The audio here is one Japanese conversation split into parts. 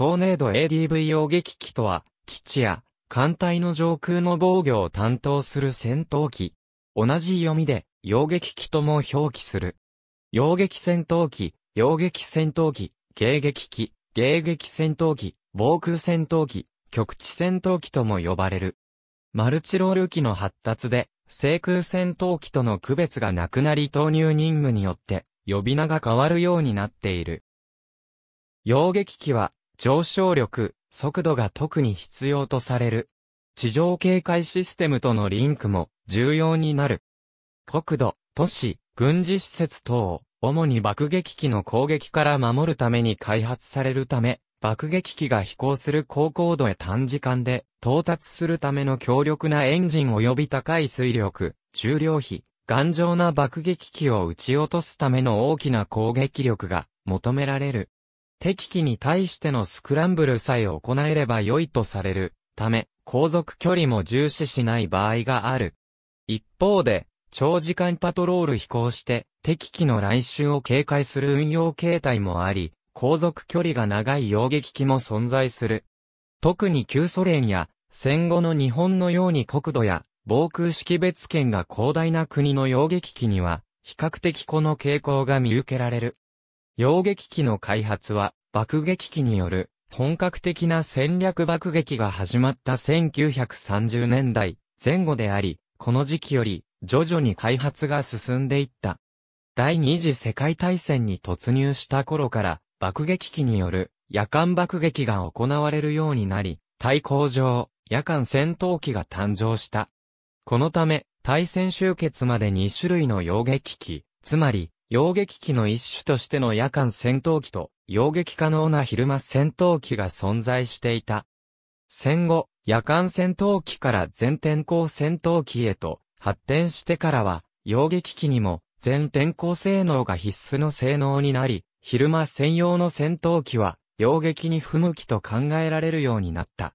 トーネード ADV 用撃機とは、基地や艦隊の上空の防御を担当する戦闘機。同じ読みで、洋撃機とも表記する。洋撃戦闘機、洋撃戦闘機、迎撃機、迎撃戦闘機、防空戦闘機、局地戦闘機とも呼ばれる。マルチロール機の発達で、制空戦闘機との区別がなくなり投入任務によって、呼び名が変わるようになっている。洋撃機は、上昇力、速度が特に必要とされる。地上警戒システムとのリンクも重要になる。国土、都市、軍事施設等を主に爆撃機の攻撃から守るために開発されるため、爆撃機が飛行する高高度へ短時間で到達するための強力なエンジン及び高い水力、重量比、頑丈な爆撃機を撃ち落とすための大きな攻撃力が求められる。敵機に対してのスクランブルさえ行えれば良いとされるため、航続距離も重視しない場合がある。一方で、長時間パトロール飛行して敵機の来襲を警戒する運用形態もあり、航続距離が長い洋撃機も存在する。特に旧ソ連や戦後の日本のように国土や防空識別圏が広大な国の洋撃機には比較的この傾向が見受けられる。洋撃機の開発は、爆撃機による本格的な戦略爆撃が始まった1930年代前後であり、この時期より徐々に開発が進んでいった。第二次世界大戦に突入した頃から爆撃機による夜間爆撃が行われるようになり、対抗上、夜間戦闘機が誕生した。このため、対戦終結まで2種類の洋撃機、つまり、洋撃機の一種としての夜間戦闘機と、洋撃可能な昼間戦闘機が存在していた。戦後、夜間戦闘機から全天候戦闘機へと発展してからは、洋撃機にも全天候性能が必須の性能になり、昼間専用の戦闘機は、洋撃に不向きと考えられるようになった。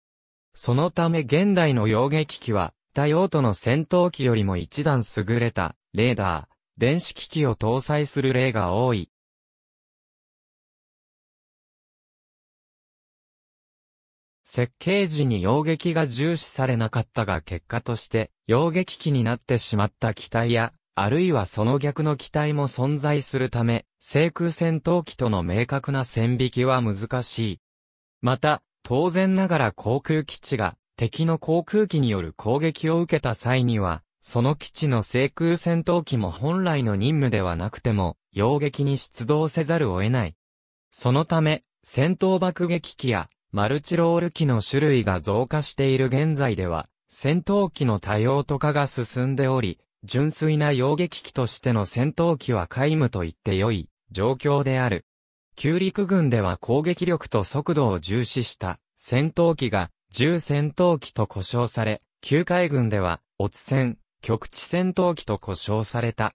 そのため現代の洋撃機は、多用途の戦闘機よりも一段優れた、レーダー、電子機器を搭載する例が多い。設計時に溶撃が重視されなかったが結果として溶撃機になってしまった機体や、あるいはその逆の機体も存在するため、制空戦闘機との明確な線引きは難しい。また、当然ながら航空基地が敵の航空機による攻撃を受けた際には、その基地の制空戦闘機も本来の任務ではなくても、洋撃に出動せざるを得ない。そのため、戦闘爆撃機やマルチロール機の種類が増加している現在では、戦闘機の多様と化が進んでおり、純粋な洋撃機としての戦闘機は皆無と言って良い状況である。旧陸軍では攻撃力と速度を重視した戦闘機が重戦闘機と呼称され、旧海軍では、オツ戦、局地戦闘機と呼称された。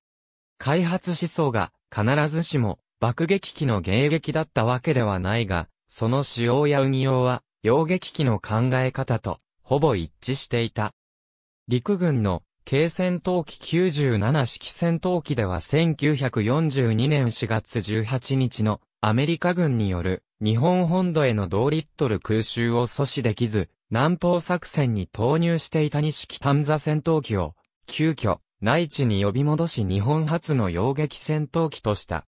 開発思想が必ずしも爆撃機の迎撃だったわけではないが、その使用や運用は、洋撃機の考え方と、ほぼ一致していた。陸軍の軽戦闘機97式戦闘機では1942年4月18日のアメリカ軍による日本本土への同リットル空襲を阻止できず、南方作戦に投入していた2式短座戦闘機を急遽、内地に呼び戻し日本初の洋撃戦闘機とした。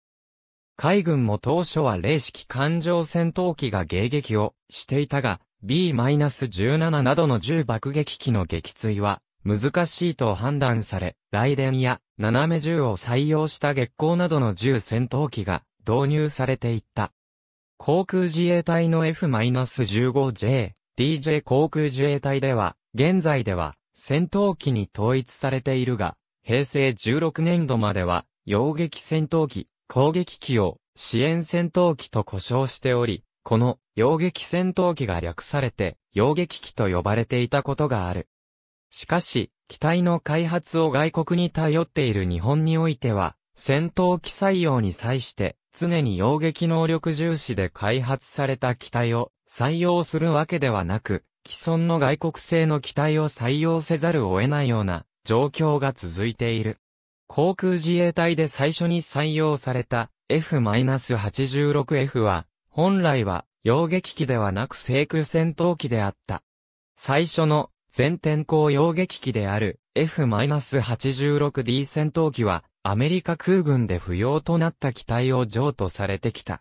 海軍も当初は零式艦上戦闘機が迎撃をしていたが、B-17 などの重爆撃機の撃墜は難しいと判断され、雷電や斜め銃を採用した月光などの銃戦闘機が導入されていった。航空自衛隊の F-15J、DJ 航空自衛隊では、現在では戦闘機に統一されているが、平成16年度までは、洋撃戦闘機、攻撃機を支援戦闘機と呼称しており、この洋撃戦闘機が略されて洋撃機と呼ばれていたことがある。しかし、機体の開発を外国に頼っている日本においては、戦闘機採用に際して常に洋撃能力重視で開発された機体を採用するわけではなく、既存の外国製の機体を採用せざるを得ないような状況が続いている。航空自衛隊で最初に採用された F-86F は、本来は洋撃機ではなく制空戦闘機であった。最初の全天候洋撃機である F-86D 戦闘機は、アメリカ空軍で不要となった機体を譲渡されてきた。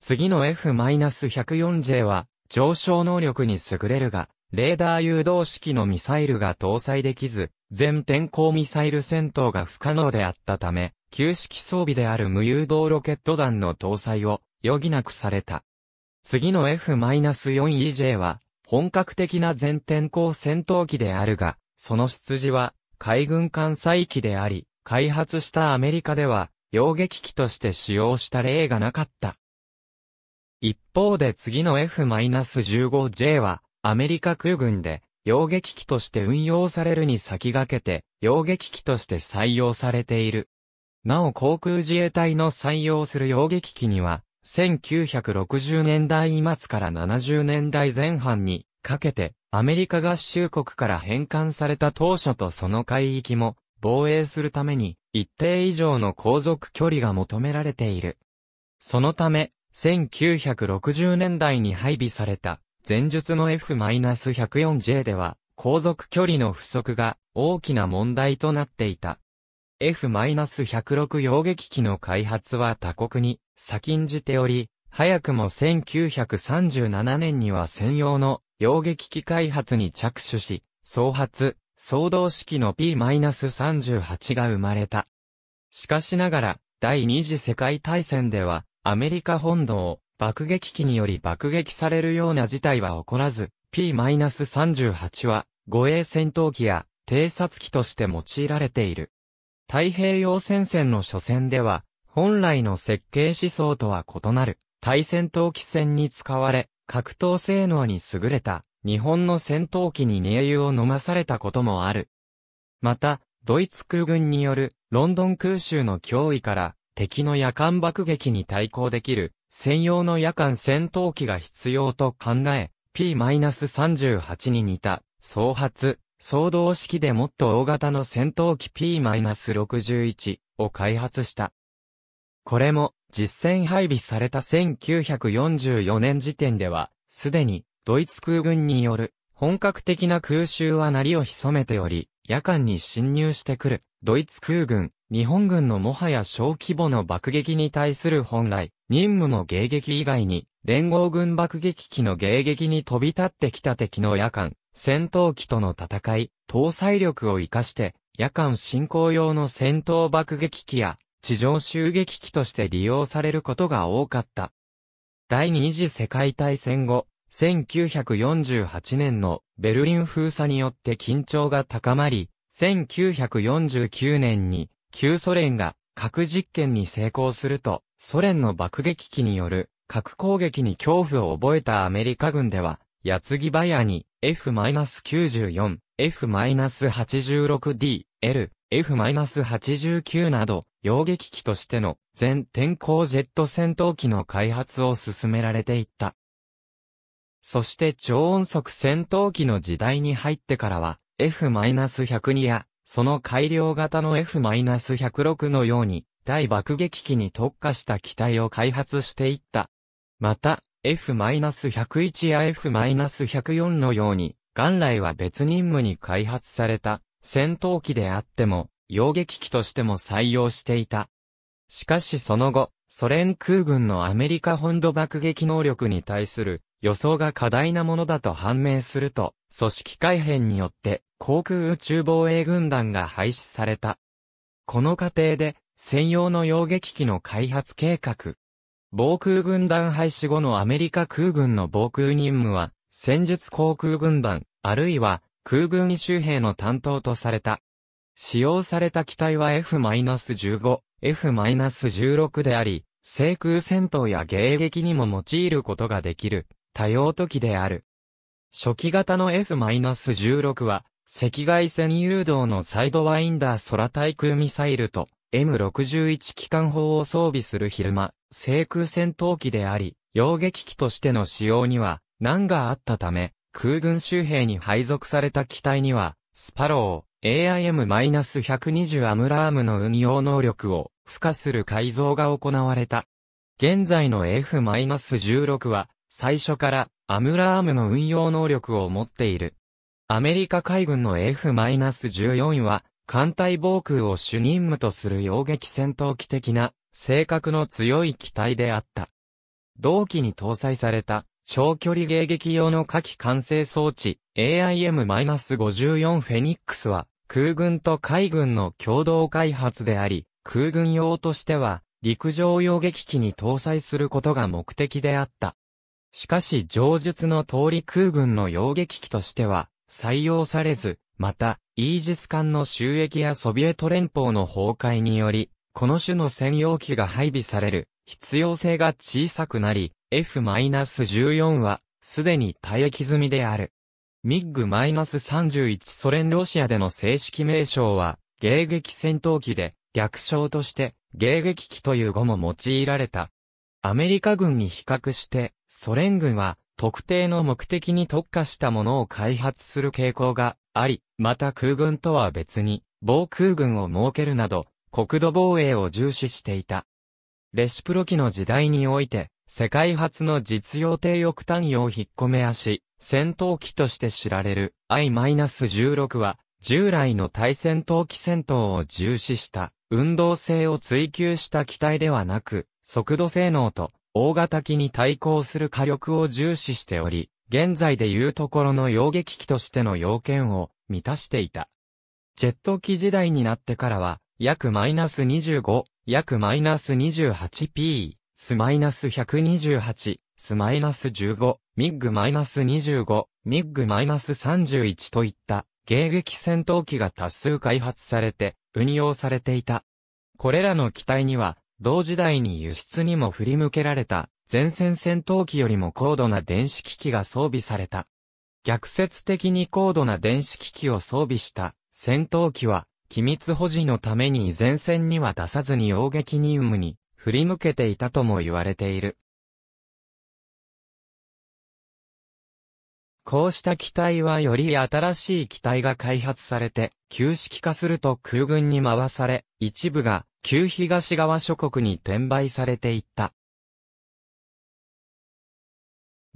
次の F-140J は、上昇能力に優れるが、レーダー誘導式のミサイルが搭載できず、全天候ミサイル戦闘が不可能であったため、旧式装備である無誘導ロケット弾の搭載を余儀なくされた。次の F-4EJ は、本格的な全天候戦闘機であるが、その出自は、海軍艦載機であり、開発したアメリカでは、揚撃機として使用した例がなかった。一方で次の F-15J は、アメリカ空軍で、洋撃機として運用されるに先駆けて、洋撃機として採用されている。なお航空自衛隊の採用する洋撃機には、1960年代末から70年代前半にかけて、アメリカ合衆国から返還された当初とその海域も、防衛するために、一定以上の航続距離が求められている。そのため、1960年代に配備された前述の F-104J では航続距離の不足が大きな問題となっていた。F-106 溶撃機の開発は他国に先んじており、早くも1937年には専用の溶撃機開発に着手し、総発、総動式の P-38 が生まれた。しかしながら、第二次世界大戦では、アメリカ本土を爆撃機により爆撃されるような事態は起こらず、P-38 は護衛戦闘機や偵察機として用いられている。太平洋戦線の初戦では、本来の設計思想とは異なる、対戦闘機戦に使われ、格闘性能に優れた、日本の戦闘機に寝油を飲まされたこともある。また、ドイツ空軍によるロンドン空襲の脅威から敵の夜間爆撃に対抗できる専用の夜間戦闘機が必要と考え、P-38 に似た、総発、総動式でもっと大型の戦闘機 P-61 を開発した。これも実戦配備された1944年時点では、すでにドイツ空軍による本格的な空襲は鳴りを潜めており、夜間に侵入してくるドイツ空軍、日本軍のもはや小規模の爆撃に対する本来、任務の迎撃以外に、連合軍爆撃機の迎撃に飛び立ってきた敵の夜間、戦闘機との戦い、搭載力を活かして、夜間進行用の戦闘爆撃機や、地上襲撃機として利用されることが多かった。第二次世界大戦後、1948年のベルリン封鎖によって緊張が高まり、1949年に旧ソ連が核実験に成功すると、ソ連の爆撃機による核攻撃に恐怖を覚えたアメリカ軍では、矢継ぎ早に F-94、F-86D、L、F-89 など、洋撃機としての全天候ジェット戦闘機の開発を進められていった。そして超音速戦闘機の時代に入ってからは、F-102 や、その改良型の F-106 のように、大爆撃機に特化した機体を開発していった。また、F-101 や F-104 のように、元来は別任務に開発された、戦闘機であっても、洋撃機としても採用していた。しかしその後、ソ連空軍のアメリカ本土爆撃能力に対する予想が過大なものだと判明すると、組織改変によって航空宇宙防衛軍団が廃止された。この過程で、専用の洋撃機の開発計画。防空軍団廃止後のアメリカ空軍の防空任務は、戦術航空軍団、あるいは空軍移周兵の担当とされた。使用された機体は F-15、F-16 であり、制空戦闘や迎撃にも用いることができる、多用途機である。初期型の F-16 は、赤外線誘導のサイドワインダー空対空ミサイルと M61 機関砲を装備する昼間、制空戦闘機であり、洋撃機としての使用には難があったため、空軍周兵に配属された機体には、スパロー、AIM-120 アムラームの運用能力を付加する改造が行われた。現在の F-16 は、最初からアムラームの運用能力を持っている。アメリカ海軍の F-14 は、艦隊防空を主任務とする洋撃戦闘機的な、性格の強い機体であった。同機に搭載された、長距離迎撃用の火器管制装置 AIM-54 フェニックスは空軍と海軍の共同開発であり、空軍用としては陸上用撃機に搭載することが目的であった。しかし上述の通り空軍の用撃機としては採用されず、また、イージス艦の収益やソビエト連邦の崩壊により、この種の専用機が配備される必要性が小さくなり、F-14 はすでに退役済みである。ミッグ -31 ソ連ロシアでの正式名称は、迎撃戦闘機で、略称として、迎撃機という語も用いられた。アメリカ軍に比較して、ソ連軍は、特定の目的に特化したものを開発する傾向があり、また空軍とは別に、防空軍を設けるなど、国土防衛を重視していた。レシプロ機の時代において、世界初の実用低翼単位を引っ込め足、戦闘機として知られる I-16 は、従来の対戦闘機戦闘を重視した、運動性を追求した機体ではなく、速度性能と大型機に対抗する火力を重視しており、現在でいうところの揚撃機としての要件を満たしていた。ジェット機時代になってからは、約マイナス25、約マイナス 28P、スマイナス128、スマイナス15、ミッグマイナス25、ミッグマイナス31といった迎撃戦闘機が多数開発されて運用されていた。これらの機体には同時代に輸出にも振り向けられた、前線戦闘機よりも高度な電子機器が装備された。逆説的に高度な電子機器を装備した戦闘機は、機密保持のために前線には出さずに大撃任務に振り向けていたとも言われている。こうした機体はより新しい機体が開発されて、旧式化すると空軍に回され、一部が旧東側諸国に転売されていった。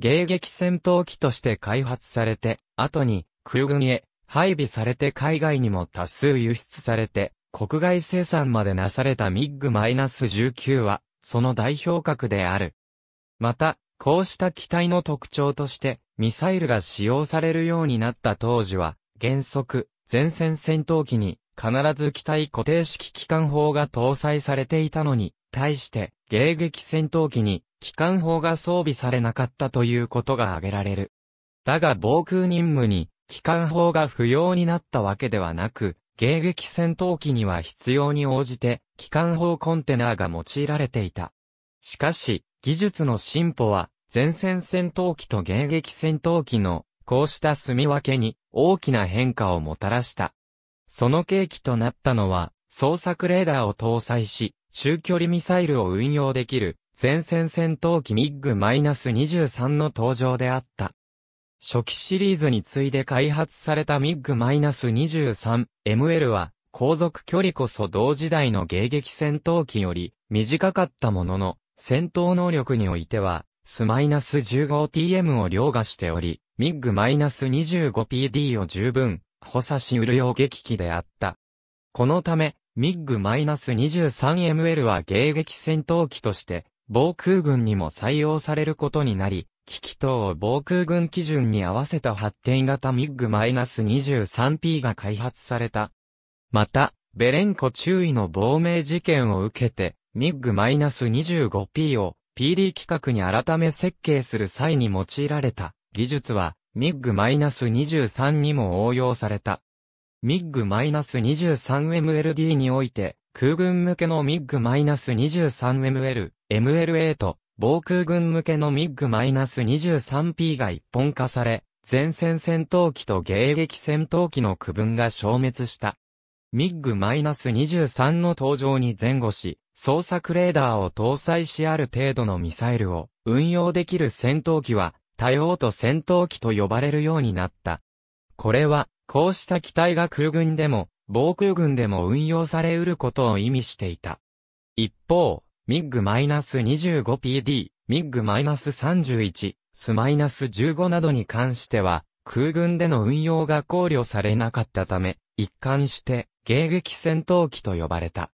迎撃戦闘機として開発されて、後に空軍へ配備されて海外にも多数輸出されて、国外生産までなされたミッグ -19 は、その代表格である。また、こうした機体の特徴として、ミサイルが使用されるようになった当時は、原則、前線戦闘機に必ず機体固定式機関砲が搭載されていたのに、対して、迎撃戦闘機に機関砲が装備されなかったということが挙げられる。だが防空任務に機関砲が不要になったわけではなく、迎撃戦闘機には必要に応じて機関砲コンテナーが用いられていた。しかし、技術の進歩は前線戦闘機と迎撃戦闘機の、こうした住み分けに大きな変化をもたらした。その契機となったのは、捜索レーダーを搭載し、中距離ミサイルを運用できる、前線戦闘機ミッグ -23 の登場であった。初期シリーズに次いで開発されたミッグ -23、ML は、航続距離こそ同時代の迎撃戦闘機より短かったものの、戦闘能力においては S-15TM を凌駕しており、MiG-25PD を十分補佐しうるよう撃機であった。このため、MiG-23ML は迎撃戦闘機として防空軍にも採用されることになり、機器等を防空軍基準に合わせた発展型 MiG-23P が開発された。また、ベレンコ注意の亡命事件を受けて、MiG-25P を PD 規格に改め設計する際に用いられた技術は、MIG-23 にも応用された。MIG-23MLD において、空軍向けの MIG-23ML、MLA と、防空軍向けの MIG-23P が一本化され、前線戦闘機と迎撃戦闘機の区分が消滅した。MIG-23 の登場に前後し、捜索レーダーを搭載しある程度のミサイルを運用できる戦闘機は多用途戦闘機と呼ばれるようになった。これは、こうした機体が空軍でも、防空軍でも運用され得ることを意味していた。一方、MiG-25PD、MiG-31、S-15 などに関しては、空軍での運用が考慮されなかったため、一貫して、迎撃戦闘機と呼ばれた。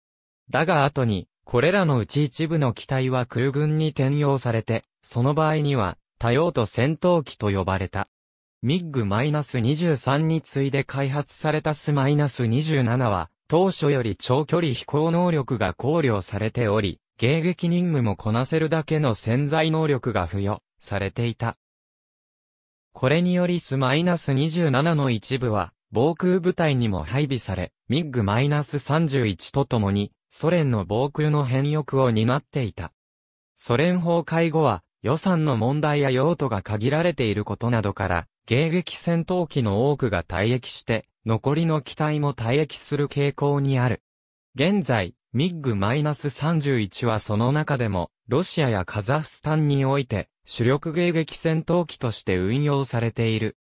だが後に、これらのうち一部の機体は空軍に転用されて、その場合には、多用途戦闘機と呼ばれた。ミッグ -23 に次いで開発されたス -27 は、当初より長距離飛行能力が考慮されており、迎撃任務もこなせるだけの潜在能力が付与されていた。これによりス -27 の一部は、防空部隊にも配備され、ミッグ -31 とともに、ソ連の防空の変翼を担っていた。ソ連崩壊後は、予算の問題や用途が限られていることなどから、迎撃戦闘機の多くが退役して、残りの機体も退役する傾向にある。現在、ミッグ -31 はその中でも、ロシアやカザフスタンにおいて、主力迎撃戦闘機として運用されている。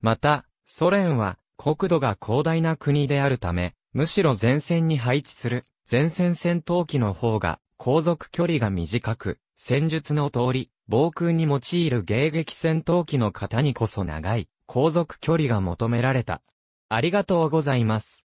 また、ソ連は、国土が広大な国であるため、むしろ前線に配置する前線戦闘機の方が、航続距離が短く、戦術の通り、防空に用いる迎撃戦闘機の方にこそ長い、航続距離が求められた。ありがとうございます。